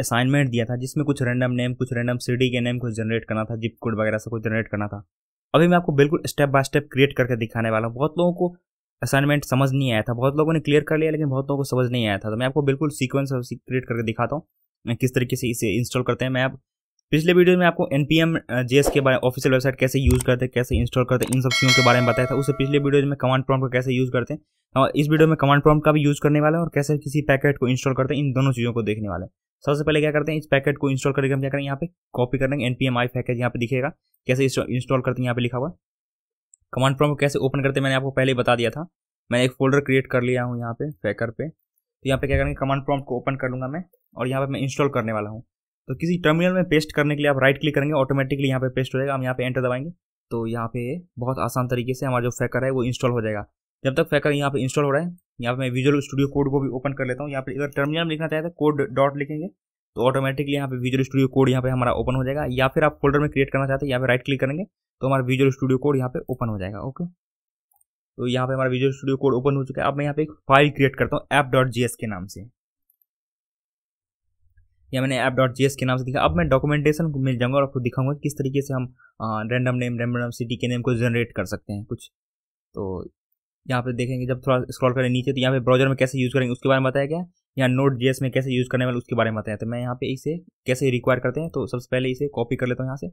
assignment दिया था जिसमें कुछ रैंडम नेम कुछ रैंडम सिटी के नेम को जनरेट करना था जिप कोड वगैरह सब कुछ जनरेट करना था अभी मैं आपको बिल्कुल स्टेप बाय स्टेप क्रिएट करके दिखाने वाला हूँ बहुत लोगों को असाइनमेंट समझ नहीं आया था बहुत लोगों ने क्लियर कर लिया लेकिन बहुत लोगों को समझ नहीं आया था तो मैं आपको बिल्कुल सीक्वेंस क्रिएट करके दिखाता हूँ किस तरीके से इसे इंस्टॉल करते हैं मैं आप पिछले वीडियो में आपको N P M J S के बारे में ऑफिशियल वेबसाइट कैसे यूज़ करते हैं कैसे इंस्टॉल करते हैं इन सब चीज़ों के बारे में बताया था उससे पिछले वीडियो में कमांड प्रॉम्प्ट का कैसे यूज़ करते हैं और इस वीडियो में कमांड प्रॉम्प्ट का भी यूज़ करने वाले हैं और कैसे किसी पैकेट को इंस्टॉल करते हैं इन दोनों चीज़ों को देखने वाले हैं सबसे पहले क्या करते हैं इस पैकेट को इंस्टॉल करके हम क्या करेंगे यहाँ पे कॉपी करेंगे N P M I package यहाँ पे दिखेगा कैसे इंस्टॉल करते हैं यहाँ पे लिखा हुआ कमांड प्रॉम्प्ट कैसे ओपन करते हैं मैंने आपको पहले बता दिया था मैं एक फोल्डर क्रिएट कर लिया हूँ यहाँ पे पैकर पे तो यहाँ पे क्या करेंगे कमांड प्रॉम्प्ट को ओपन कर लूँगा मैं और यहाँ पे मैं इंस्टॉल करने वाला हूँ तो किसी टर्मिनल में पेस्ट करने के लिए आप राइट क्लिक करेंगे ऑटोमेटिकली यहाँ पे पेस्ट हो जाएगा हम यहाँ पे एंटर दबाएंगे तो यहाँ पे बहुत आसान तरीके से हमारा जो फैकर है वो इंस्टॉल हो जाएगा जब तक फैकर यहाँ पे इंस्टॉल हो रहा है यहाँ पे मैं विजुअल स्टूडियो कोड को भी ओपन कर लेता हूँ यहाँ पे अगर टर्मिनल में लिखना चाहते हैं कोड डॉट लिखेंगे तो ऑटोमेटिकली यहाँ पे विजुअल स्टूडियो कोड यहाँ पे हमारा ओपन हो जाएगा या फिर आप फोल्डर में क्रिएट करना चाहते हैं यहाँ पे राइट क्लिक करेंगे तो हमारा विजुअल स्टूडियो कोड यहाँ पे ओपन हो जाएगा ओके तो यहाँ पे हमारा विजुअल स्टूडियो कोड ओपन हो चुका है अब मैं यहाँ पे एक फाइल क्रिएट करता हूँ ऐप डॉट जी एस के नाम से या मैंने ऐप डॉट जी के नाम से दिखा अब मैं डॉक्यूमेंटेशन को मिल जाऊंगा और आपको दिखाऊंगा किस तरीके से हम रैंडम नेम रैंडम सिटी के नेम को जनरेट कर सकते हैं कुछ तो यहाँ पे देखेंगे जब थोड़ा स्क्रॉल करें नीचे तो यहाँ पे ब्राउजर में कैसे यूज़ करेंगे उसके बारे में बताया गया या नोट जेएस में कैसे यूज़ करने वाले उसके बारे में बताया तो मैं यहाँ पे इसे कैसे रिक्वायर करते हैं तो सबसे पहले इसे कॉपी कर लेता हूँ यहाँ से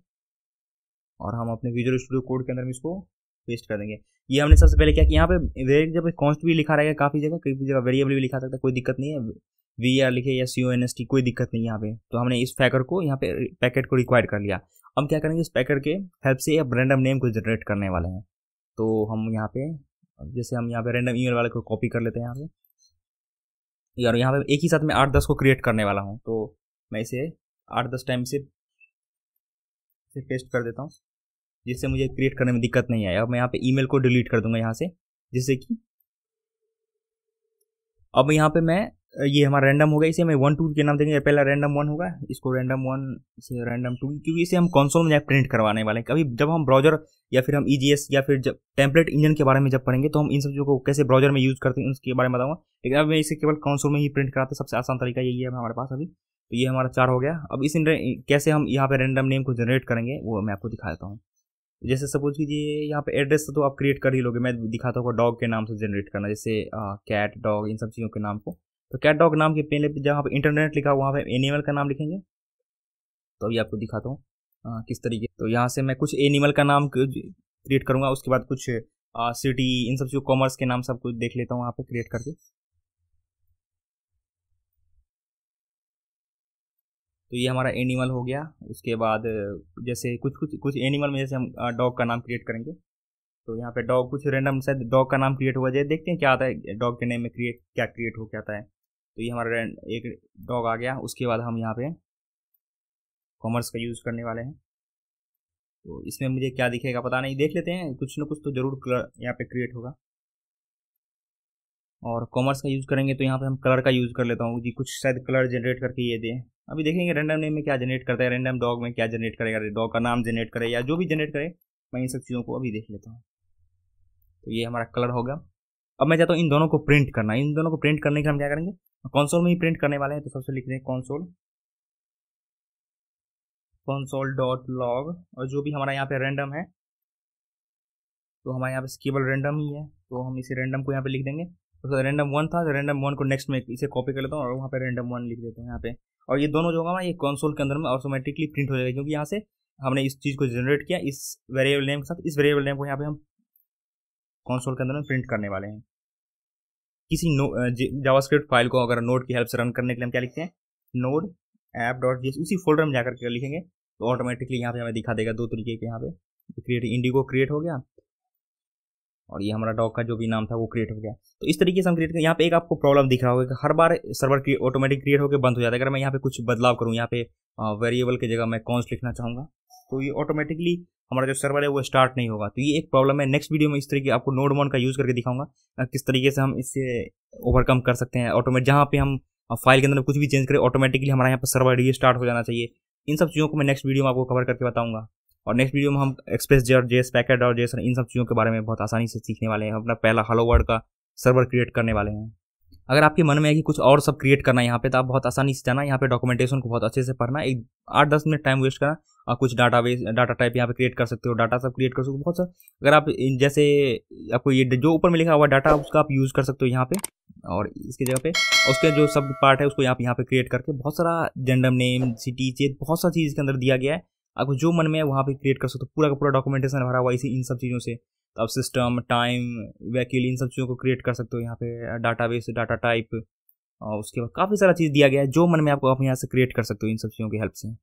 और हम अपने विजुअल स्टूडियो कोड के अंदर में इसको पेस्ट कर देंगे ये हमने सबसे पहले क्या कि यहाँ पे वेरिएबल जब कॉन्स्ट भी लिखा रहेगा काफ़ी जगह कई जगह वेरिएबल भी लिखा सकता है कोई दिक्कत नहीं है वी आर लिखे या C O N S T कोई दिक्कत नहीं यहाँ पे तो हमने इस फैकर को यहाँ पे पैकेट को रिक्वायर कर लिया हम क्या करेंगे इस पैकेट के हेल्प से अब रैंडम नेम को जनरेट करने वाले हैं तो हम यहाँ पे जैसे हम यहाँ पे रैंडम ईमेल वाले को कॉपी कर लेते हैं यहाँ पे और यहाँ पे एक ही साथ में आठ दस को क्रिएट करने वाला हूँ तो मैं इसे आठ दस टाइम से इसे पेस्ट कर देता हूँ जिससे मुझे क्रिएट करने में दिक्कत नहीं आई अब मैं यहाँ पे ईमेल को डिलीट कर दूंगा यहाँ से जिससे कि अब यहाँ पे मैं ये हमारा रैंडम होगा इसे हमें वन टू के नाम देंगे पहला रैंडम वन होगा इसको रैंडम वन से रैंडम टू क्योंकि इसे हम कंसोल में प्रिंट करवाने वाले हैं कभी जब हम ब्राउजर या फिर हम ई e या फिर जब टेम्पलेट इंजन के बारे में जब पढ़ेंगे तो हम इन सब चीज़ों को कैसे ब्राउजर में यूज़ करते हैं उसके बारे में बताऊँगा लेकिन अब मैं इसे केवल कौनसोल में ही प्रिंट कराते हैं सबसे आसान तरीका यही है हमारे पास अभी तो ये हमारा चार हो गया अब इस कैसे हम यहाँ पर रैंडम नेम को जनरेट करेंगे वो मैं आपको दिखा देता हूँ जैसे सपोज कीजिए यहाँ पे एड्रेस तो आप क्रिएट कर ही लोगे मैं दिखाता हूँ डॉग के नाम से जनरेट करना जैसे कैट डॉग इन सब चीज़ों के नाम को तो कैट डॉग नाम के पेन जहाँ पर इंटरनेट लिखा वहाँ पर एनिमल का नाम लिखेंगे तो अभी आपको दिखाता हूँ किस तरीके तो यहाँ से मैं कुछ एनिमल का नाम क्रिएट करूँगा उसके बाद कुछ आ, सिटी इन सब चीज़ों कॉमर्स के नाम सब कुछ देख लेता हूँ वहाँ पे क्रिएट करके तो ये हमारा एनिमल हो गया उसके बाद जैसे कुछ कुछ कुछ एनिमल में जैसे हम डॉग का नाम क्रिएट करेंगे तो यहाँ पे डॉग कुछ रैंडम शायद डॉग का नाम क्रिएट हुआ जाए देखते हैं क्या आता है डॉग के नेम में क्रिएट क्या क्रिएट हो क्या आता है तो ये हमारा एक डॉग आ गया उसके बाद हम यहाँ पे कॉमर्स का यूज़ करने वाले हैं तो इसमें मुझे क्या दिखेगा पता नहीं देख लेते हैं कुछ ना कुछ तो ज़रूर कलर यहाँ पे क्रिएट होगा और कॉमर्स का यूज़ करेंगे तो यहाँ पे हम कलर का यूज़ कर लेता हूँ जी कुछ शायद कलर जनरेट करके ये दें अभी देखेंगे रैंडम नेम में क्या जनरेट करता है रैंडम डॉग में क्या जनरेट करेगा डॉग का नाम जनरेट करे या जो भी जनरेट करे मैं इन सब चीज़ों को अभी देख लेता हूँ तो ये हमारा कलर होगा अब मैं चाहता हूँ इन दोनों को प्रिंट करना इन दोनों को प्रिंट करने के हम क्या करेंगे कंसोल में ही प्रिंट करने वाले हैं तो सबसे लिख हैं कंसोल कंसोल डॉट लॉग और जो भी हमारा यहाँ पे रैंडम है तो हमारे यहाँ पे केवल रैंडम ही है तो हम इसे रैंडम को यहाँ पे लिख देंगे तो रैंडम वन था तो रैंडम वन को नेक्स्ट में इसे कॉपी कर लेता हूँ और वहाँ पे रैंडम वन लिख देते हैं यहाँ पे और ये दोनों जो होगा ये कंसोल के अंदर में ऑटोमेटिकली प्रिंट हो जाएगा क्योंकि यहाँ से हमने इस चीज़ को जनरेट किया इस वेरिएबल नेम के साथ इस वेरिएबल नेम को यहाँ पे हम कंसोल के अंदर में प्रिंट करने वाले हैं किसी नो जावास्क्रिप्ट फाइल को अगर नोड की हेल्प से रन करने के लिए हम क्या लिखते हैं नोड ऐप डॉट जी उसी फोल्डर में जाकर के लिखेंगे तो ऑटोमेटिकली यहाँ पे हमें दिखा देगा दो तरीके के यहाँ पे क्रिएट इंडिगो क्रिएट हो गया और ये हमारा डॉग का जो भी नाम था वो क्रिएट हो गया तो इस तरीके से हम क्रिएट करें यहाँ पे एक आपको प्रॉब्लम दिख रहा होगा कि हर बार सर्वर ऑटोमेटिक क्रिएट होकर बंद हो जाता है अगर मैं यहाँ पे कुछ बदलाव करूँ यहाँ पे वेरिएबल की जगह मैं कॉन्स लिखना चाहूँगा तो ये ऑटोमेटिकली हमारा जो सर्वर है वो स्टार्ट नहीं होगा तो ये एक प्रॉब्लम है नेक्स्ट वीडियो में इस तरीके आपको नोड मोन का यूज़ करके दिखाऊंगा किस तरीके से हम इससे ओवरकम कर सकते हैं ऑटोमेट जहाँ पे हम फाइल के अंदर कुछ भी चेंज करें ऑटोमेटिकली हमारा यहाँ पर सर्वर स्टार्ट हो जाना चाहिए इन सब चीज़ों को मैं नेक्स्ट वीडियो में आपको कवर करके बताऊँगा और नेक्स्ट वीडियो में हम एक्सप्रेस जे और जेस पैकेट और जेसर इन सब चीज़ों के बारे में बहुत आसानी से सीखने वाले हैं अपना पहला हलो वर्ड का सर्वर क्रिएट करने वाले हैं अगर आपके मन में है कि कुछ और सब क्रिएट करना है यहाँ पे तो आप बहुत आसानी से जाना यहाँ पे डॉक्यूमेंटेशन को बहुत अच्छे से पढ़ना एक आठ दस मिनट टाइम वेस्ट करना और कुछ डाटा बेस डाटा टाइप यहाँ पे क्रिएट कर सकते हो डाटा सब क्रिएट कर सकते हो बहुत सा अगर आप जैसे आपको ये जो ऊपर में लिखा हुआ डाटा उसका आप यूज़ कर सकते हो यहाँ पे और इसकी जगह पे उसके जो सब पार्ट है उसको आप यहाँ पे क्रिएट करके बहुत सारा जेंडर नेम सिटी ये बहुत सारी चीज़ इसके अंदर दिया गया है आपको जो मन में है वहाँ पर क्रिएट कर सकते हो पूरा का पूरा डॉक्यूमेंटेशन भरा हुआ इसी इन सब चीज़ों से तो आप सिस्टम टाइम वैक्यूल इन सब चीज़ों को क्रिएट कर सकते हो यहाँ पे डाटा बेस डाटा टाइप और उसके बाद काफ़ी सारा चीज़ दिया गया है जो मन में आपको आप यहाँ से क्रिएट कर सकते हो इन सब चीज़ों की हेल्प से